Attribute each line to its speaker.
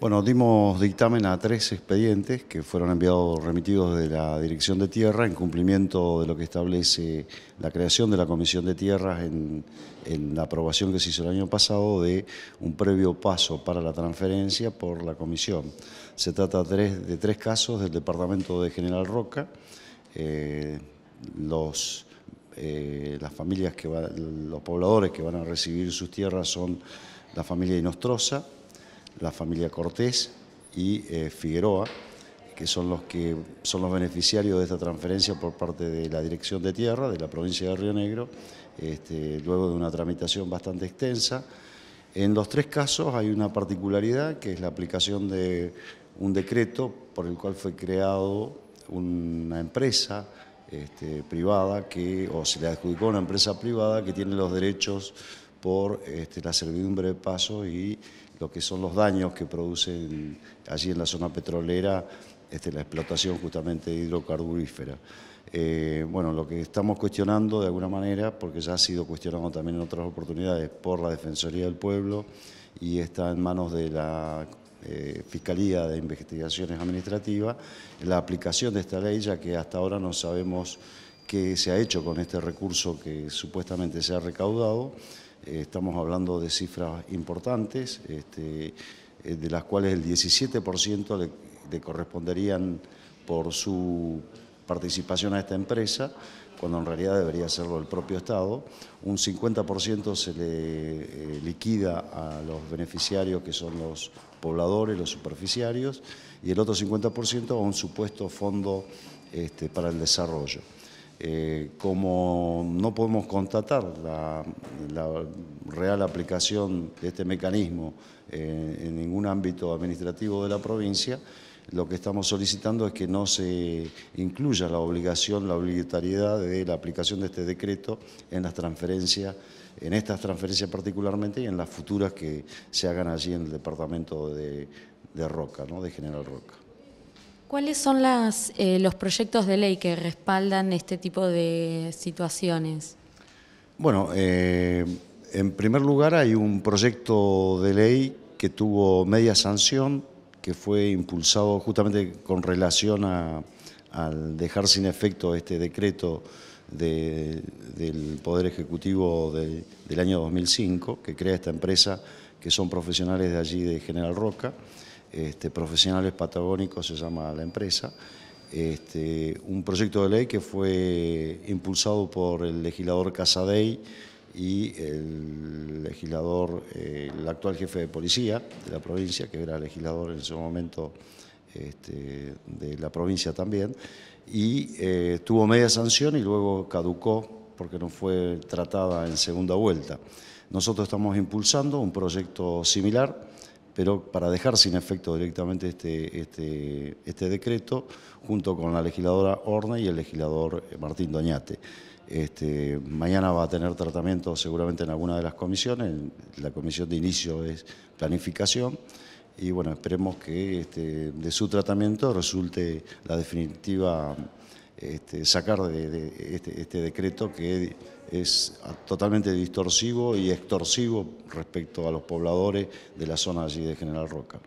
Speaker 1: Bueno, dimos dictamen a tres expedientes que fueron enviados, remitidos de la Dirección de Tierra en cumplimiento de lo que establece la creación de la Comisión de Tierras en, la aprobación que se hizo el año pasado de un previo paso para la transferencia por la Comisión. Se trata de tres casos del Departamento de General Roca, eh, los... Eh, las familias que los pobladores que van a recibir sus tierras son la familia Inostrosa, la familia Cortés y eh, Figueroa, que son los que son los beneficiarios de esta transferencia por parte de la Dirección de Tierra de la provincia de Río Negro, este, luego de una tramitación bastante extensa. En los tres casos hay una particularidad, que es la aplicación de un decreto por el cual fue creado una empresa este, privada que, o se le adjudicó una empresa privada que tiene los derechos por este, la servidumbre de paso y lo que son los daños que producen allí en la zona petrolera este, la explotación justamente hidrocarburífera. Eh, bueno, lo que estamos cuestionando de alguna manera, porque ya ha sido cuestionado también en otras oportunidades por la Defensoría del Pueblo y está en manos de la eh, Fiscalía de Investigaciones Administrativas, la aplicación de esta ley, ya que hasta ahora no sabemos qué se ha hecho con este recurso que supuestamente se ha recaudado. Eh, estamos hablando de cifras importantes, este, eh, de las cuales el 17% le, corresponderían por su participación a esta empresa, cuando en realidad debería hacerlo el propio Estado. Un 50% se le eh, liquida a los beneficiarios, que son los pobladores, los superficiarios, y el otro 50% a un supuesto fondo este, para el desarrollo. Eh, como no podemos constatar la, real aplicación de este mecanismo eh, en ningún ámbito administrativo de la provincia, lo que estamos solicitando es que no se incluya la obligación, la obligatoriedad de la aplicación de este decreto en las transferencias, en estas transferencias particularmente y en las futuras que se hagan allí en el departamento de, de Roca, ¿no? de General Roca. ¿Cuáles son las, eh, los proyectos de ley que respaldan este tipo de situaciones? Bueno, eh, en primer lugar hay un proyecto de ley que tuvo media sanción, que fue impulsado justamente con relación a, al dejar sin efecto este decreto del Poder Ejecutivo del año 2005, que crea esta empresa, que son profesionales de allí de General Roca, este, profesionales Patagónicos se llama la empresa, este, un proyecto de ley que fue impulsado por el legislador Casadei y el legislador, eh, el actual jefe de policía de la provincia, que era legislador en su momento este, de la provincia también, y eh, tuvo media sanción y luego caducó porque no fue tratada en segunda vuelta. Nosotros estamos impulsando un proyecto similar pero para dejar sin efecto directamente este, este, este decreto, junto con la legisladora Orne y el legislador eh, Martín Doñate. Este, mañana va a tener tratamiento seguramente en alguna de las comisiones, la comisión de inicio es planificación, y bueno, esperemos que este, de su tratamiento resulte la definitiva este, sacar de, este, este, decreto que es totalmente distorsivo y extorsivo respecto a los pobladores de la zona allí de General Roca.